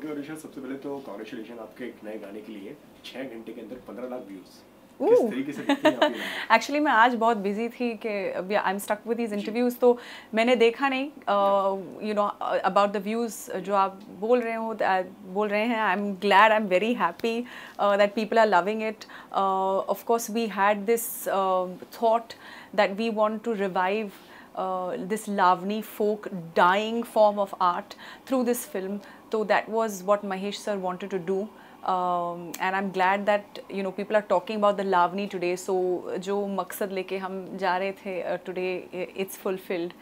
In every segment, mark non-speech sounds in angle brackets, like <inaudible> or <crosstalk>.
Okay okay, audition सबसे पहले तो कॉन्ग्रेचुलेशन आपके एक नए गाने के लिए छः घंटे के अंदर पंद्रह लाख व्यूज़ एक्चुअली <laughs> मैं आज बहुत बिजी थी कि अभी I am stuck with these interviews तो मैंने देखा नहीं you know about the views जो आप बोल रहे हो uh, बोल रहे हैं I am glad I am very happy that people are loving it of course we had this thought that we want to revive uh, this Lavani folk dying form of art through this film. So that was what Mahesh sir wanted to do. Um, and I'm glad that you know people are talking about the Lavani today. So जो मकसद लेके हम जा रहे थे today it's fulfilled.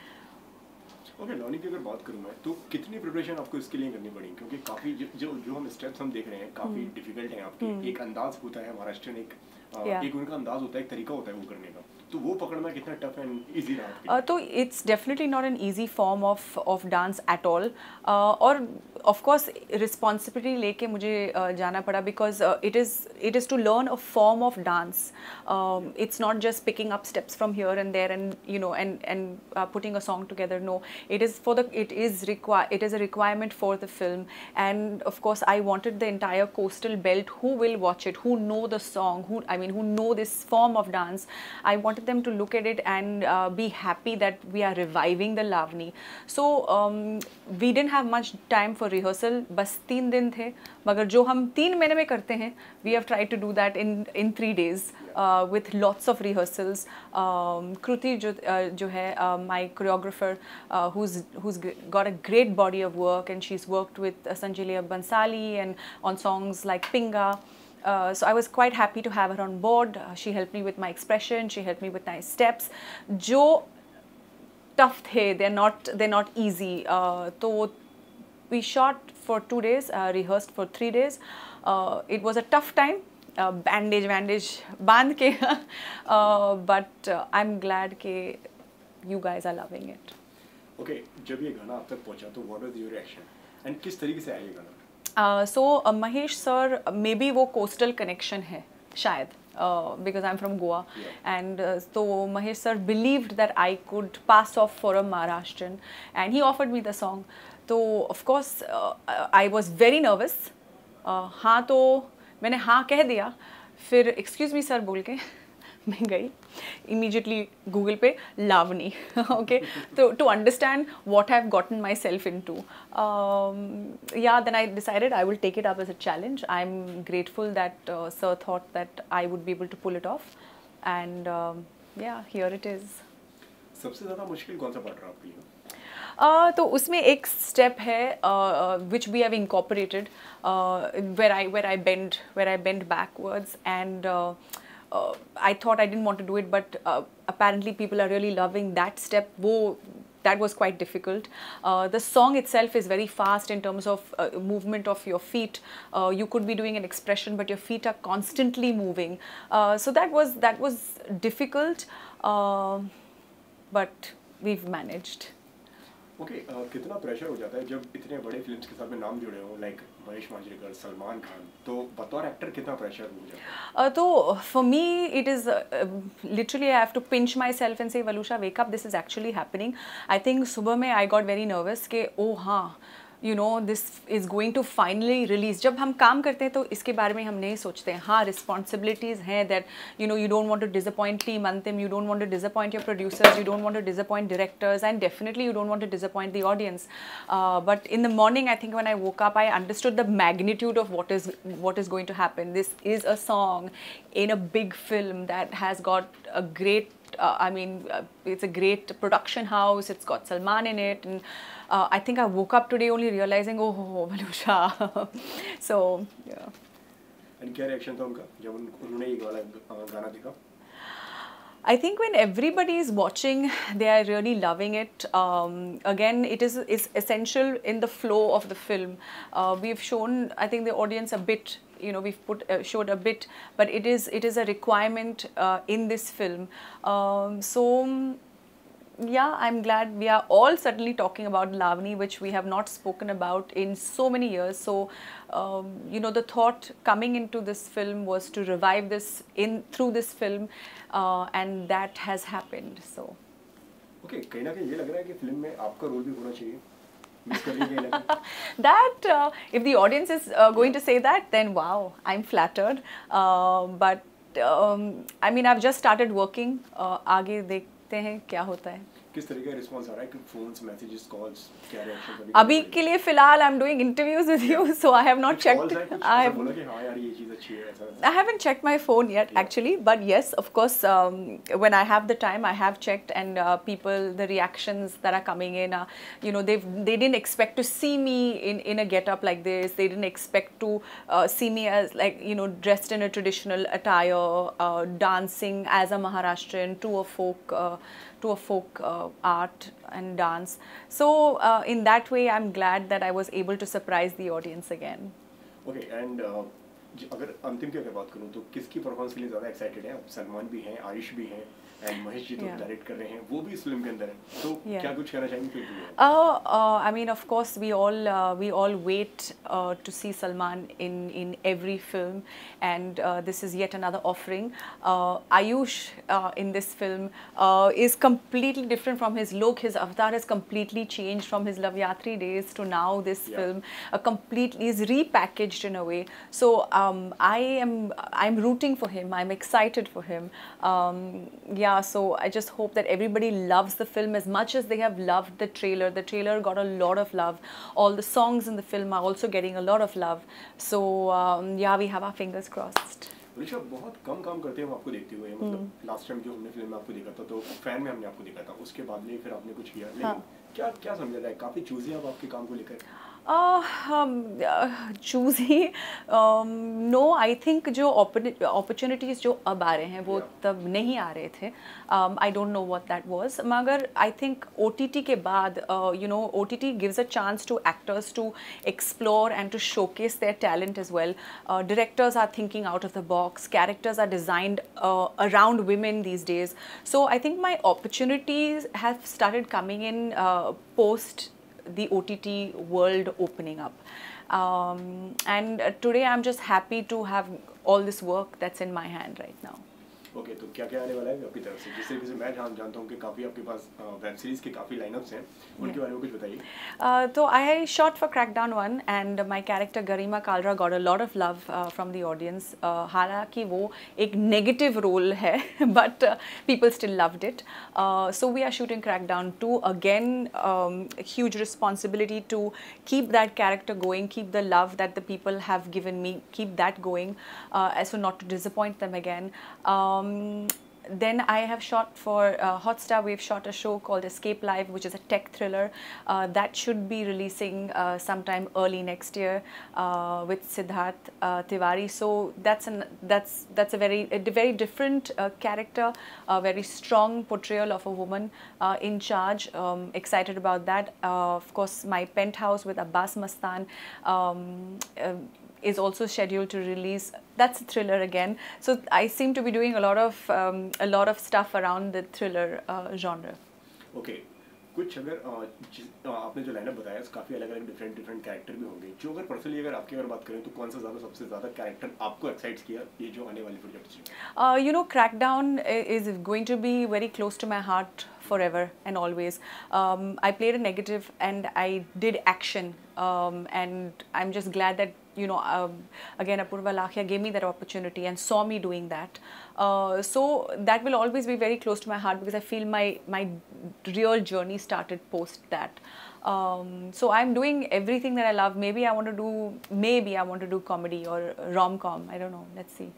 Okay okay, learning की अगर बात करूँ मैं तो कितनी प्रिपरेशन आपको इसके लिए करनी पड़ी क्योंकि काफ़ी जो जो हम स्टेप्स हम देख रहे हैं काफ़ी डिफिकल्ट हैं आपके एक अंदाज होता है महाराष्ट्र एक yeah. एक उनका अंदाज होता है एक तरीका होता है वो करने का तो वो पकड़ना कितना टफ एंड इजी रहा तो it's definitely not an easy form of of dance at all और ऑफ कोर्स रिस्पॉन्सिबिलिटी लेके मुझे जाना पड़ा because it is it is to learn a form of dance it's not just picking up steps from here and there and you know and and putting a song together no it is for the it is require it is a requirement for the film and of course I wanted the entire coastal belt who will watch it who know the song who I mean who know this form of dance I want them to look at it and uh, be happy that we are reviving the Lavni. So um, we didn't have much time for rehearsal, बस तीन दिन थे मगर जो हम तीन महीने we have tried to do that in in three days uh, with lots of rehearsals. Um, Kruti जो uh, uh, my choreographer uh, who's who's got a great body of work and she's worked with uh, Sanjay Bansali and on songs like Pinga. Uh, so I was quite happy to have her on board. Uh, she helped me with my expression. She helped me with my steps. Jo tough थे they're not they're not easy. Uh, we shot for two days, uh, rehearsed for three days. Uh, it was a tough time. Uh, bandage bandage band ke. <laughs> uh, but uh, I'm glad ke you guys are loving it. Okay, jab ये गाना aap tak पहुंचा to what was your reaction? And kis तरीके से आया so Mahesh sir maybe वो coastal connection है शायद because I am from Goa and तो Mahesh sir believe that I could pass off for a Maharashtra and he offered me the song तो of course I was very nervous हाँ तो मैंने हाँ कह दिया फिर एक्सक्यूज मी सर बोल के मैं गई इमीजिएटली गूगल पे लावनी ओके <laughs> तो to understand what have gotten myself into yeah then I decided I will take it up as a challenge I am grateful that sir thought that I would be able to pull it off and yeah here it is सबसे ज़्यादा मुश्किल कौन सा पड़ रहा है आपके तो उसमें एक स्टेप है which we have incorporated where I where I bend where I bend backwards and uh, I thought I didn't want to do it, but uh, apparently people are really loving that step. Whoa, that was quite difficult. Uh, the song itself is very fast in terms of uh, movement of your feet. Uh, you could be doing an expression, but your feet are constantly moving. Uh, so that was that was difficult, uh, but we've managed. Okay okay, uh, कितना pressure हो जाता है जब इतने बड़े films के साथ में नाम जुड़े हों लाइक महेश मांजरेकर सलमान खान तो बतौर एक्टर कितना प्रेशर हो जाता है uh, तो for me it is literally I have to pinch myself and say Waluscha wake up this is actually happening I think सुबह में आई गॉट वेरी नर्वस के ओ हाँ you know this is going to finally release जब हम काम करते हैं तो इसके बारे में हम नहीं सोचते हैं हाँ रिस्पॉन्सिबिलिटीज़ हैं that you know you don't want to disappoint team Antim you don't want to disappoint your producers you don't want to disappoint directors and definitely you don't want to disappoint the audience but in the morning I think one I woke up I understood the magnitude of what is what is going to happen this is a song in a big film that has got a great Uh, I mean, uh, it's a great production house. It's got Salman in it, and uh, I think I woke up today only realizing, oh, oh Malusha. <laughs> so yeah. And क्या reaction I think when everybody is watching, they are really loving it. Um, again, it is is essential in the flow of the film. Uh, we've shown, I think, the audience a bit you know we've put uh, showed a bit, but it is it is a requirement uh, in this film. Um, so yeah, I'm glad we are all suddenly talking about Lavani, which we have not spoken about in so many years. So, um, you know, the thought coming into this film was to revive this in through this film, uh, and that has happened. So. Okay, कहीं ना कहीं ये लग रहा है कि film में role role भी होना that uh, if the audience is uh, going to say that then wow i'm flattered uh, but um, i mean i've just started working uh, aage dekhte hain kya hota hai किस तरह का response आ रहा है कि phones messages calls क्या reaction अभी के लिए फिलहाल I am doing interviews with you so I have not checked I have बोला कि हां यार ये चीज अच्छी है ऐसा I haven't checked my phone yet actually but yes of course when I have the time I have checked and people the reactions that are coming in you know they they didn't expect to C me in in a getup like this they didn't expect to uh, see me as like you know dressed in a traditional attire uh, dancing as a maharashtrian to a folk uh, to a folk uh, art and dance. So uh, in that way, I'm glad that I was able to surprise the audience again. Okay, and uh, अगर अंतिम की अगर बात करूँ तो किसकी performance के लिए ज़्यादा एक्साइटेड है सलमान भी हैं आयुष भी हैं एंड महेश जी तो डायरेक्ट कर रहे हैं वो भी इस फिल्म के अंदर है तो क्या कुछ कहना चाहेंगे I mean of course we all we all wait to see Salman in in every film and this is yet another offering Ayush in this film is completely different from his look his avatar is completely change from his love Yatri days to now this film completely is repackaged in a way so um, I am I'm rooting for him. I'm excited for him. Um, yeah, so I just hope that everybody loves the film as much as they have loved the trailer. The trailer got a lot of love. All the songs in the film are also getting a lot of love. So um, yeah, we have our fingers crossed. Rishabh बहुत कम काम करते हैं आपको देखते हुए मतलब जो हमने फिल्म में आपको था तो में हमने आपको था उसके बाद फिर आपने कुछ किया क्या काफी आप आपके काम को लेकर choose uh, um, uh, he know I think जो अपॉर्चुनिटीज़ जो अब आ रहे हैं वो तब नहीं आ रहे थे I don't know what that was मगर I think O T T के बाद you know O T T gives a chance to actors to explore and to showcase their talent is well directors are thinking out of the box characters are designed around women these days so I think my opportunities have started coming in post the OTT world opening up. Um, and uh, today I'm just happy to have all this work that's in my hand right now. Okay तो क्या क्या आने वाला है आपकी तरफ से जिस तरीके से मैं जान जानता हूँ कि काफ़ी आपके पास वेब सीरीज़ के काफ़ी लाइनअप्स हैं उनके बारे में कुछ बताइए तो I shot for crackdown one and my character Garima Kalra got a lot of love from the audience हालांकि वो एक नेगेटिव रोल है but people still loved it so we are shooting crackdown two again huge responsibility to keep that character going keep the love that the people have given me keep that going as so um, not to disappoint them again. Um, Um, then I have shot for uh, Hotstar. We've shot a show called Escape Live, which is a tech thriller. Uh, that should be releasing uh, sometime early next year uh, with Siddharth uh, Tiwari. So that's an that's that's a very a very different uh, character, a very strong portrayal of a woman in charge. Um, excited about that. of course, my penthouse with Abbas Mastan. Um, is also scheduled to release. That's a thriller again. So I seem to be doing a lot of um, a lot of stuff around the thriller uh, genre. Okay. कुछ अगर uh, uh, आपने जो lineup बताया काफ़ी अलग अलग different different character भी होंगे जो अगर पर्सनली अगर आपकी अगर बात करें तो कौन सा ज़्यादा सबसे ज़्यादा कैरेक्टर आपको एक्साइट किया ये जो आने वाली project you know crackdown is going to be very close to my heart forever and always. Um, I played a negative and I did action um, and I'm just glad that you know, um, again, Apurva Lakhia gave me that opportunity and saw me doing that. Uh, so that will always be very close to my heart because I feel my, my real journey started post that. Um, so I'm doing everything that I love. Maybe I want to do, maybe I want to do comedy or rom-com. I don't know. Let's see.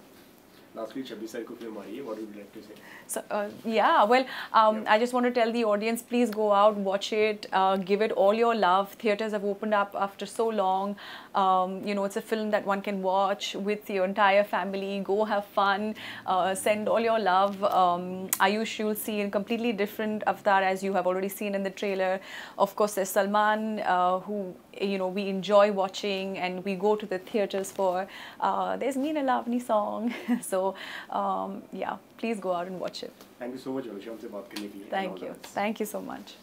Last week, Shabbi sir ko What would you like to say? So, uh, yeah, well, um, yeah. I just want to tell the audience, please go out, watch it, uh, give it all your love. Theatres have opened up after so long. Um, you know, it's a film that one can watch with your entire family. Go have fun. Uh, send all your love. Um, Ayush, you'll see a completely different avatar as you have already seen in the trailer. Of course, there's Salman, uh, who you know we enjoy watching and we go to the theaters for uh, there's Meena Lavni song <laughs> so um, yeah please go out and watch it thank you so much thank you thank you so much